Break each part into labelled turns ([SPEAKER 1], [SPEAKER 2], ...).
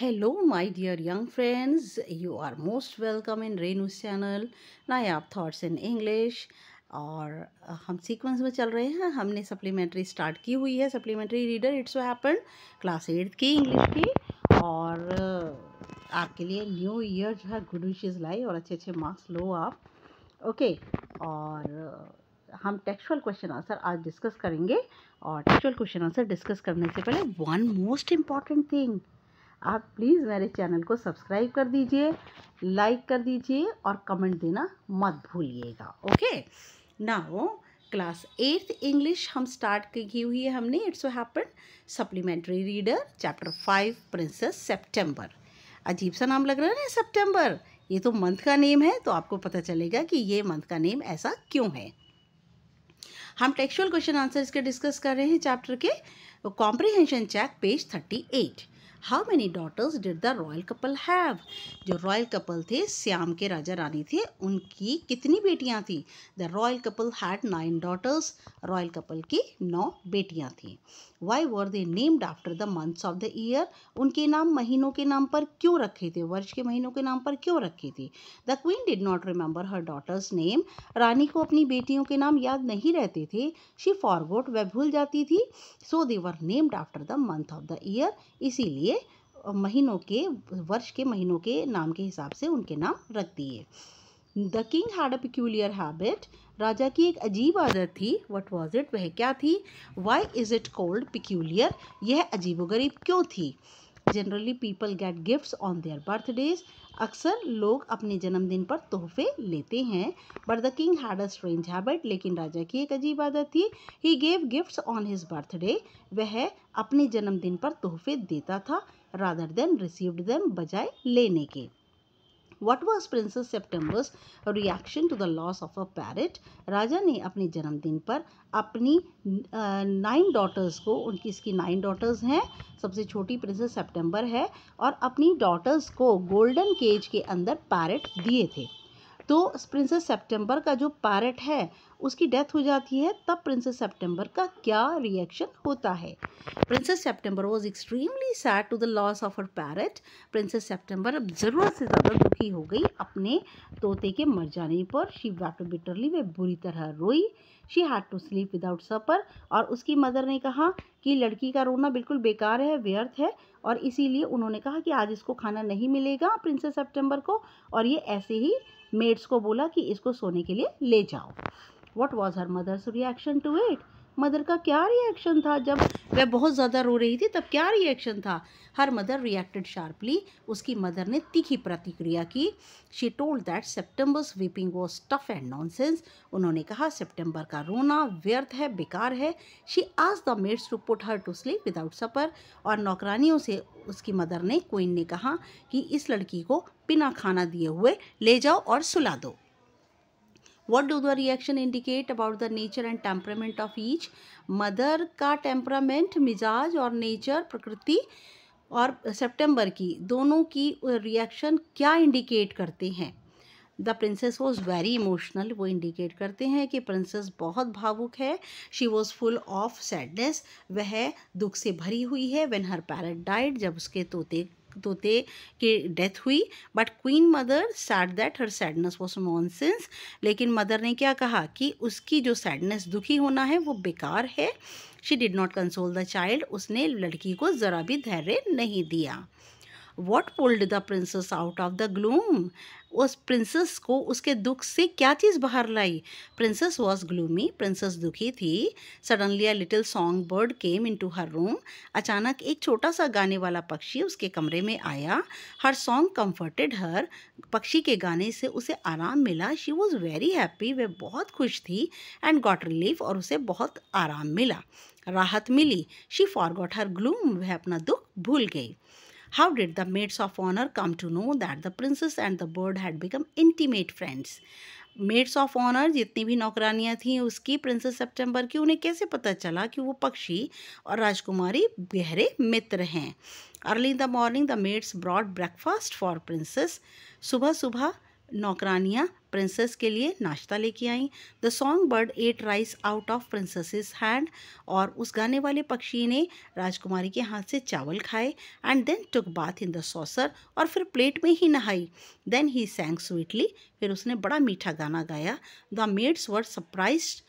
[SPEAKER 1] Hello my dear young friends you are most welcome in Renu's channel आप thoughts in English और हम sequence में चल रहे हैं हमने सप्लीमेंट्री स्टार्ट की हुई है supplementary reader it's happen class eighth की इंग्लिश की और आपके लिए न्यू ईयर जो है गुड विशेज लाई और अच्छे अच्छे मार्क्स लो आप ओके okay, और हम टेक्चुअल क्वेश्चन आंसर आज डिस्कस करेंगे और टेक्चुअल क्वेश्चन आंसर डिस्कस करने से पहले वन मोस्ट इम्पॉर्टेंट थिंग आप प्लीज़ मेरे चैनल को सब्सक्राइब कर दीजिए लाइक कर दीजिए और कमेंट देना मत भूलिएगा okay now class eighth English हम स्टार्ट की हुई है हमने it's happen supplementary reader chapter five princess September अजीब सा नाम लग रहा है ना सेप्टेम्बर ये तो मंथ का नेम है तो आपको पता चलेगा कि ये मंथ का नेम ऐसा क्यों है हम टेक्सुअल क्वेश्चन आंसर इसके डिस्कस कर रहे हैं चैप्टर के comprehension check page thirty eight how many daughters did the royal couple have जो रॉयल कपल थे श्याम के राजा रानी थे उनकी कितनी बेटियाँ थी the royal couple had nine daughters royal couple की नौ बेटियाँ थीं why were they named after the months of the year उनके नाम महीनों के नाम पर क्यों रखे थे वर्ष के महीनों के नाम पर क्यों रखे थे the queen did not remember her daughters name रानी को अपनी बेटियों के नाम याद नहीं रहते थे शी फॉरगोट वह भूल जाती थी so they were named after the month of the year इसीलिए महीनों के वर्ष के महीनों के नाम के हिसाब से उनके नाम रख दिए the king had a peculiar habit राजा की एक अजीब आदत थी वट वॉज इट वह क्या थी why is it called peculiar यह गरीब क्यों थी generally people get gifts on their birthdays अक्सर लोग अपने जन्मदिन पर तोहफे लेते हैं but the king had a strange habit लेकिन राजा की एक अजीब आदत थी he gave gifts on his birthday वह अपने जन्मदिन पर तोहफे देता था rather than received them बजाय लेने के what was princess September's reaction to the loss of a parrot राजा ने अपने जन्मदिन पर अपनी नाइन डॉटर्स को उनकी इसकी नाइन डॉटर्स हैं सबसे छोटी प्रिंसेस सेप्टेम्बर है और अपनी डॉटर्स को गोल्डन केज के अंदर पैरट दिए थे तो प्रिंसेस सेप्टेम्बर का जो पैरट है उसकी डेथ हो जाती है तब प्रिंसेस सेप्टेम्बर का क्या रिएक्शन होता है princess September was extremely sad to the loss of her parrot princess September अब ज़रूरत से ज़्यादा दुखी हो गई अपने तोते के मर जाने पर शी वैप्ट बिटरली वे बुरी तरह रोई she had to sleep without supper और उसकी मदर ने कहा कि लड़की का रोना बिल्कुल बेकार है व्यर्थ है और इसीलिए उन्होंने कहा कि आज इसको खाना नहीं मिलेगा प्रिंसेस सेप्टेम्बर को और ये ऐसे ही मेड्स को बोला कि इसको सोने के लिए ले जाओ what was her mother's reaction to it mother का क्या रिएक्शन था जब वह बहुत ज़्यादा रो रही थी तब क्या रिएक्शन था हर मदर रिएक्टेड शार्पली उसकी मदर ने तीखी प्रतिक्रिया की she told that September sweeping was tough and non उन्होंने कहा सेप्टेम्बर का रोना व्यर्थ है बेकार है शी आज the maids to put her to sleep without supper और नौकरानियों से उसकी मदर ने क्वीन ने कहा कि इस लड़की को बिना खाना दिए हुए ले जाओ और सुला दो what do the reaction indicate about the nature and temperament of each mother का temperament मिजाज और nature प्रकृति और सितंबर की दोनों की रिएक्शन क्या इंडिकेट करते हैं the princess was very emotional वो इंडिकेट करते हैं कि प्रिंसेस बहुत भावुक है she was full of sadness वह दुख से भरी हुई है वेन हर पैरट डाइट जब उसके तोते तोते की डेथ हुई but queen mother said that her sadness was sense लेकिन मदर ने क्या कहा कि उसकी जो सैडनेस दुखी होना है वो बेकार है she did not console the child उसने लड़की को ज़रा भी धैर्य नहीं दिया what pulled the princess out of the gloom उस प्रिंसेस को उसके दुख से क्या चीज़ बाहर लाई प्रिंसेस वॉज ग्लूमी प्रिंसेस दुखी थी suddenly a little song bird came into her room अचानक एक छोटा सा गाने वाला पक्षी उसके कमरे में आया हर सॉन्ग कम्फर्टेड हर पक्षी के गाने से उसे आराम मिला शी वॉज़ वेरी हैप्पी वह बहुत खुश थी एंड गॉट रिलीफ और उसे बहुत आराम मिला राहत मिली she forgot her gloom वह अपना दुख भूल गई How did the maids of honor come to know that the princess and the bird had become intimate friends? Maids of honour जितनी भी नौकरानियाँ थीं उसकी प्रिंसेस सेप्टेम्बर की उन्हें कैसे पता चला कि वो पक्षी और राजकुमारी गहरे मित्र हैं early in the morning the maids brought breakfast for princess सुबह सुबह नौकरानियाँ प्रिंसेस के लिए नाश्ता लेके आई the song bird ate rice out of princess hand और उस गाने वाले पक्षी ने राजकुमारी के हाथ से चावल खाए and then took bath in the saucer और फिर प्लेट में ही नहाई देन ही सैंग स्वीटली फिर उसने बड़ा मीठा गाना गाया द मेड्स वर सरप्राइज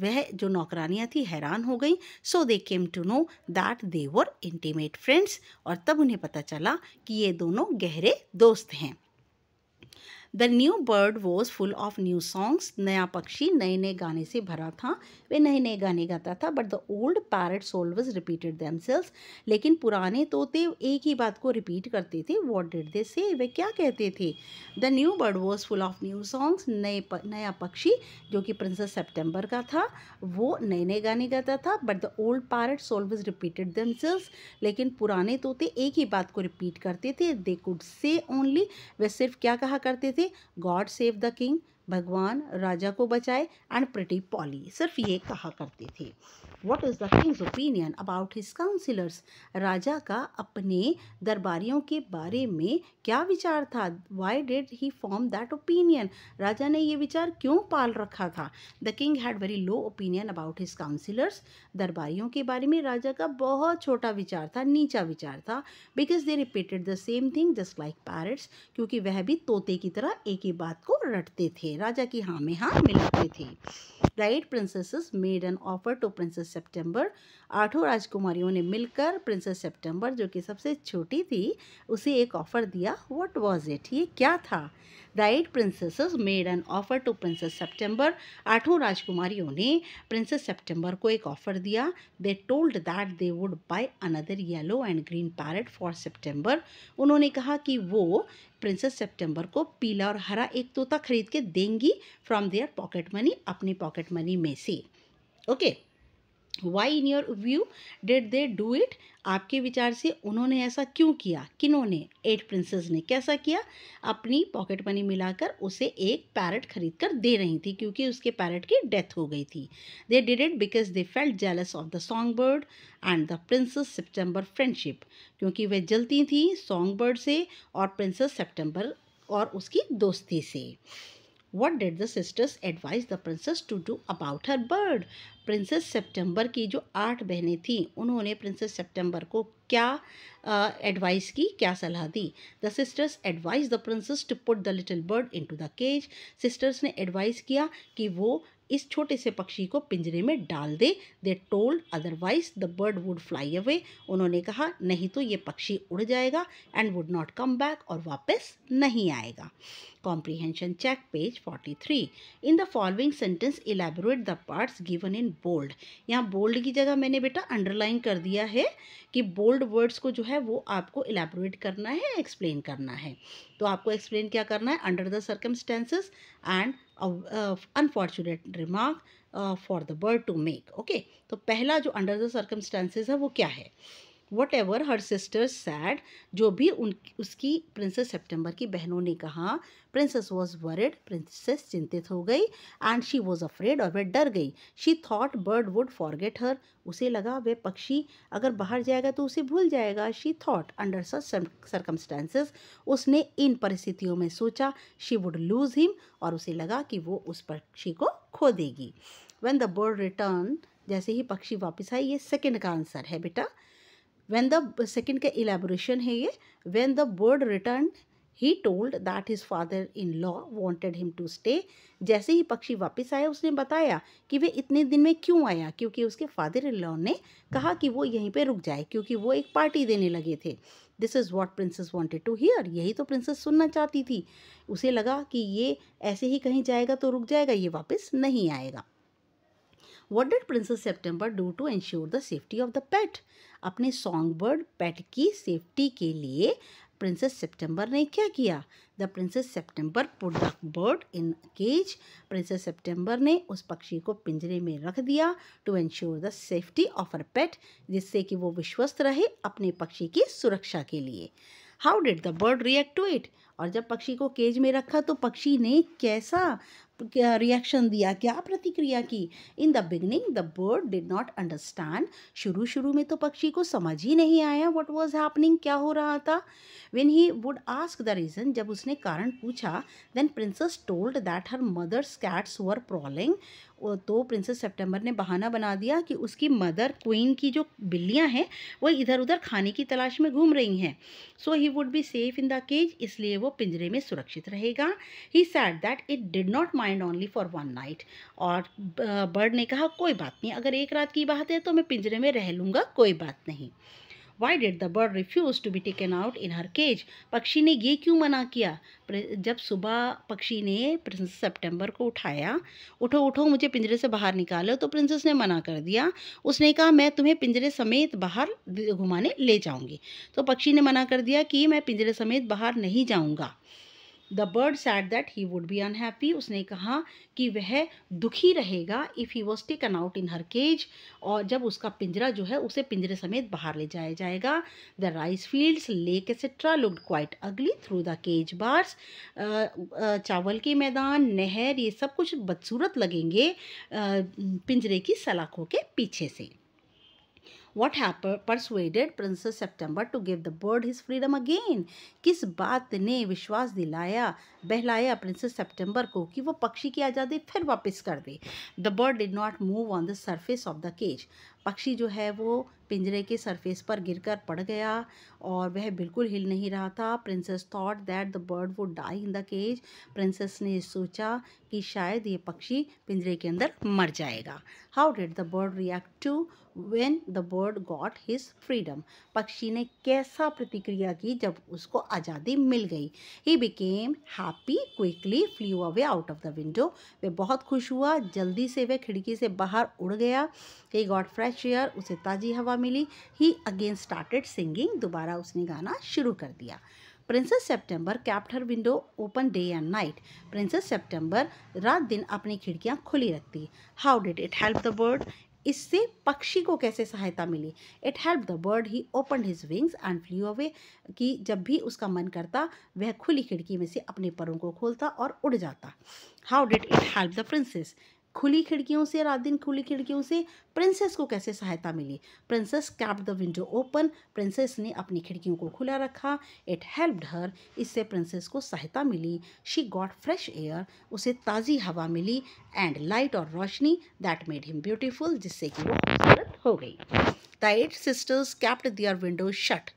[SPEAKER 1] वह जो नौकरानियाँ थी हैरान हो गई so they came to know that they were intimate friends और तब उन्हें पता चला कि ये दोनों गहरे दोस्त हैं the new bird was full of new songs नया पक्षी नए नए गाने से भरा था वे नए नए गाने गाता था but the old parrots always repeated sells लेकिन पुराने तोते एक ही बात को रिपीट करते थे वॉट डिड दे से वे क्या कहते थे the new bird was full of new songs नए प, नया पक्षी जो कि प्रिंसेस सेप्टेम्बर का था वो नए नए गाने गाता था but the old parrots always repeated sells लेकिन पुराने तोते एक ही बात को रिपीट करते थे they could say only way सिर्फ क्या कहा करते थे God save the king, भगवान राजा को बचाए एंड प्रिटी पॉली सिर्फ ये कहा करते थे what is the king's opinion about his councillors राजा का अपने दरबारियों के बारे में क्या विचार था why did he form that opinion राजा ने ये विचार क्यों पाल रखा था the king had very low opinion about his councillors दरबारियों के बारे में राजा का बहुत छोटा विचार था नीचा विचार था because they repeated the same thing just like parrots क्योंकि वह भी तोते की तरह एक ही बात को रटते थे राजा की हाँ में हाँ मिलाते थे right princess made an offer to princess September आठों राजकुमारियों ने मिलकर प्रिंसेस सेप्टेम्बर जो कि सबसे छोटी थी उसे एक ऑफ़र दिया व्हाट वाज इट ये क्या था right princess made an offer to princess September आठों राजकुमारियों ने प्रिंसेस सेप्टेम्बर को एक ऑफ़र दिया they told that they would buy another yellow and green parrot for September उन्होंने कहा कि वो प्रिंसेस सितंबर को पीला और हरा एक तोता खरीद के देंगी फ्रॉम देयर पॉकेट मनी अपनी पॉकेट मनी में से okay okay. Why in your view did they do it आपके विचार से उन्होंने ऐसा क्यों किया किन्होंने एट प्रिंसेस ने कैसा किया अपनी पॉकेट मनी मिलाकर उसे एक पैरट खरीद कर दे रही थी क्योंकि उसके पैरट की डेथ हो गई थी they did it because they felt jealous of the song bird and the princess September friendship क्योंकि वे जलती थी सॉन्ग बर्ड से और प्रिंसेस सेप्टेम्बर और उसकी दोस्ती से what did the sisters advise the princess to do about her bird princess September की जो आठ बहनें थीं उन्होंने प्रिंसेस सेप्टेम्बर को क्या एडवाइस uh, की क्या सलाह दी the sisters advise the princess to put the little bird into the cage sisters ने एडवाइस किया कि वो इस छोटे से पक्षी को पिंजरे में डाल दे they told otherwise the bird would fly away उन्होंने कहा नहीं तो ये पक्षी उड़ जाएगा and would not come back और वापस नहीं आएगा comprehension check page 43 in the following sentence elaborate the parts given in bold यहाँ bold की जगह मैंने बेटा underline कर दिया है कि bold words को जो है वो आपको elaborate करना है explain करना है तो आपको explain क्या करना है under the circumstances and unfortunate remark for the bird to make okay तो पहला जो अंडर द सर्कमस्टांसेस है वो क्या है whatever her sister said जो भी उन उसकी प्रिंसेस सेप्टेम्बर की बहनों ने कहा प्रिंसेस वॉज वरिड प्रिंसेस चिंतित हो गई एंड शी वॉज अफ्रेड और वह डर गई she thought bird would forget her उसे लगा वह पक्षी अगर बाहर जाएगा तो उसे भूल जाएगा she thought under such circumstances उसने इन परिस्थितियों में सोचा शी वुड लूज हिम और उसे लगा कि वो उस पक्षी को खो देगी वेन द बर्ड रिटर्न जैसे ही पक्षी वापस आई ये सेकेंड का आंसर है बेटा when द सेकेंड का elaboration है ये when the bird return he told that his father in law wanted him to stay जैसे ही पक्षी वापस आया उसने बताया कि वे इतने दिन में क्यों आया क्योंकि उसके फादर इन लॉ ने कहा कि वो यहीं पर रुक जाए क्योंकि वो एक पार्टी देने लगे थे this is what princess wanted to hear यही तो प्रिंसेस सुनना चाहती थी उसे लगा कि ये ऐसे ही कहीं जाएगा तो रुक जाएगा ये वापस नहीं आएगा what did princess September do to ensure the safety of the pet अपने सॉन्ग बर्ड पेट की सेफ्टी के लिए प्रिंसेस सेप्टेम्बर ने क्या किया the princess September put the bird in cage princess September ने उस पक्षी को पिंजरे में रख दिया to ensure the safety of her pet जिससे कि वो विश्वस्त रहे अपने पक्षी की सुरक्षा के लिए how did the bird react to it और जब पक्षी को केज में रखा तो पक्षी ने कैसा रिएक्शन दिया क्या प्रतिक्रिया की in the beginning the bird did not understand शुरू शुरू में तो पक्षी को समझ ही नहीं आया वट वॉज हैपनिंग क्या हो रहा था when he would ask the reason जब उसने कारण पूछा then princess told that her mother's cats were prowling तो प्रिंसेस सेप्टेम्बर ने बहाना बना दिया कि उसकी मदर क्वीन की जो बिल्लियाँ हैं वो इधर उधर खाने की तलाश में घूम रही हैं so he would be safe in the cage इसलिए वो पिंजरे में सुरक्षित रहेगा he said that it did not mind only for one night और बर्ड ने कहा कोई बात नहीं अगर एक रात की बात है तो मैं पिंजरे में रह लूँगा कोई बात नहीं why did the bird refuse to be taken out in her cage पक्षी ने ये क्यों मना किया जब सुबह पक्षी ने प्रिंसेस सेप्टेम्बर को उठाया उठो उठो मुझे पिंजरे से बाहर निकालो तो प्रिंसेस ने मना कर दिया उसने कहा मैं तुम्हें पिंजरे समेत बाहर घुमाने ले जाऊंगी तो पक्षी ने मना कर दिया कि मैं पिंजरे समेत बाहर नहीं जाऊंगा the bird said that he would be unhappy उसने कहा कि वह दुखी रहेगा if he was taken out in her cage और जब उसका पिंजरा जो है उसे पिंजरे समेत बाहर ले जाया जाएगा the rice fields lake etcetera looked quite ugly through the cage bars चावल के मैदान नहर ये सब कुछ बदसूरत लगेंगे पिंजरे की सलाखों के पीछे से what happened princess princess to give the bird his freedom again किस बात ने विश्वास दिलाया बहलाया प्रिंसेस सेप्टेम्बर को कि वो पक्षी की आज़ादी फिर वापस कर दे the bird did not move on the surface of the cage पक्षी जो है वो पिंजरे के सरफेस पर गिरकर पड़ गया और वह बिल्कुल हिल नहीं रहा था princess thought that the bird would die in the cage princess ने सोचा कि शायद ये पक्षी पिंजरे के अंदर मर जाएगा how did the bird react to when the bird got his freedom पक्षी ने कैसा प्रतिक्रिया की जब उसको आज़ादी मिल गई he became happy quickly flew away out of the window वे बहुत खुश हुआ जल्दी से वह खिड़की से बाहर उड़ गया ही गॉट फ्रेश एयर उसे ताज़ी हवा सफलता मिली ही अगेन स्टार्टेड सिंगिंग दोबारा उसने गाना शुरू कर दिया princess September kept her window open day and night princess September रात दिन अपनी खिड़कियाँ खुली रखती how did it help the bird इससे पक्षी को कैसे सहायता मिली it help the bird he open his wings and flew away कि जब भी उसका मन करता वह खुली खिड़की में से अपने परों को खोलता और उड़ जाता how did it help the princess खुली खिड़कियों से रात दिन खुली खिड़कियों से प्रिंसेस को कैसे सहायता मिली princess kept the window open princess ने अपनी खिड़कियों को खुला रखा इट हेल्प्ड हर इससे प्रिंसेस को सहायता मिली शी गॉट फ्रेश एयर उसे ताज़ी हवा मिली एंड लाइट और रोशनी दैट मेड हिम ब्यूटीफुल जिससे कि वो खूबसूरत हो गई the eight sisters kept their window shut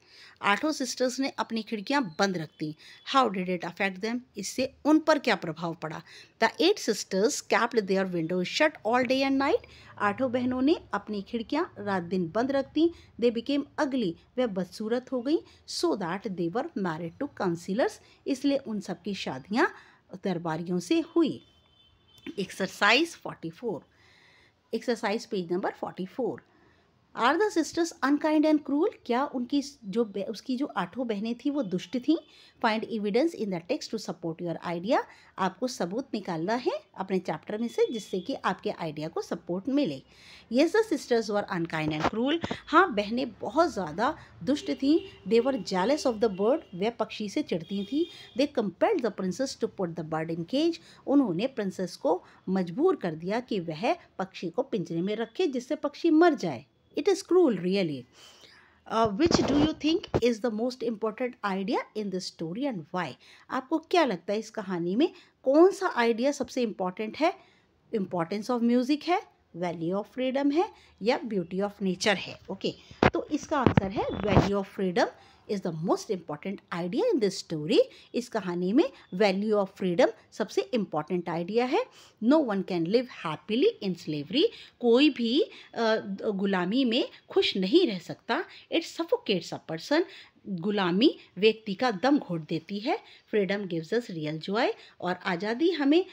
[SPEAKER 1] आठों सिस्टर्स ने अपनी खिड़कियां बंद रख दी how did it affect them इससे उन पर क्या प्रभाव पड़ा the eight sisters kept their window shut all day and night आठों बहनों ने अपनी खिड़कियां रात दिन बंद रख दी दे बिकेम अगली वे बदसूरत हो गई so that they were married to councillors इसलिए उन सबकी शादियाँ दरबारियों से हुई exercise forty four exercise page number forty four are the sisters unkind and cruel क्या उनकी जो उसकी जो आठों बहनें थी वो दुष्ट थीं find evidence in the text to support your idea आपको सबूत निकालना है अपने चैप्टर में से जिससे कि आपके आइडिया को सपोर्ट मिले yes the sisters were unkind and cruel हाँ बहनें बहुत ज़्यादा दुष्ट थीं they were jealous of the bird वह पक्षी से चिड़ती थी they compelled the princess to put the bird in cage उन्होंने प्रिंसेस को मजबूर कर दिया कि वह पक्षी को पिंजरे में रखे जिससे पक्षी मर जाए It is cruel, really. Uh, which do you think is the most important idea in this story and why? आपको क्या लगता है इस कहानी में कौन सा आइडिया सबसे इम्पॉर्टेंट है इम्पॉर्टेंस ऑफ म्यूज़िक है वैल्यू ऑफ फ्रीडम है या ब्यूटी ऑफ नेचर है ओके okay. तो इसका आंसर है value of freedom is the most important idea in this story इस कहानी में वैल्यू ऑफ फ्रीडम सबसे इम्पॉर्टेंट आइडिया है no one can live happily in slavery कोई भी गुलामी में खुश नहीं रह सकता इट सफोकेट्स अ पर्सन गुलामी व्यक्ति का दम घोट देती है freedom gives us real joy और आज़ादी हमें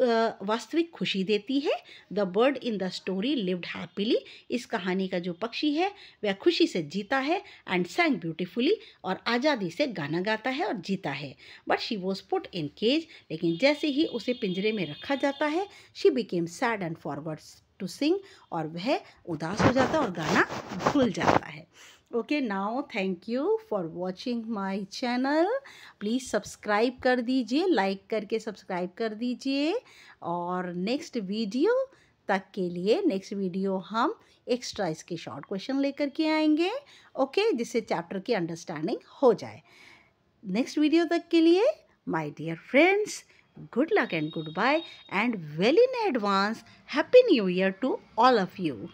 [SPEAKER 1] वास्तविक खुशी देती है the bird in the story lived happily इस कहानी का जो पक्षी है वह खुशी से जीता है एंड सैंग ब्यूटिफुली और आज़ादी से गाना गाता है और जीता है but she was put in cage लेकिन जैसे ही उसे पिंजरे में रखा जाता है she became sad and forwards to sing और वह उदास हो जाता है और गाना भूल जाता है okay now thank you for watching my channel please subscribe कर दीजिए लाइक करके सब्सक्राइब कर दीजिए और नेक्स्ट वीडियो तक के लिए नेक्स्ट वीडियो हम एक्स्ट्रा इसके शॉर्ट क्वेश्चन लेकर के आएंगे ओके okay? जिससे चैप्टर की अंडरस्टैंडिंग हो जाए नेक्स्ट वीडियो तक के लिए my dear friends good luck and goodbye and well in advance happy new year to all of you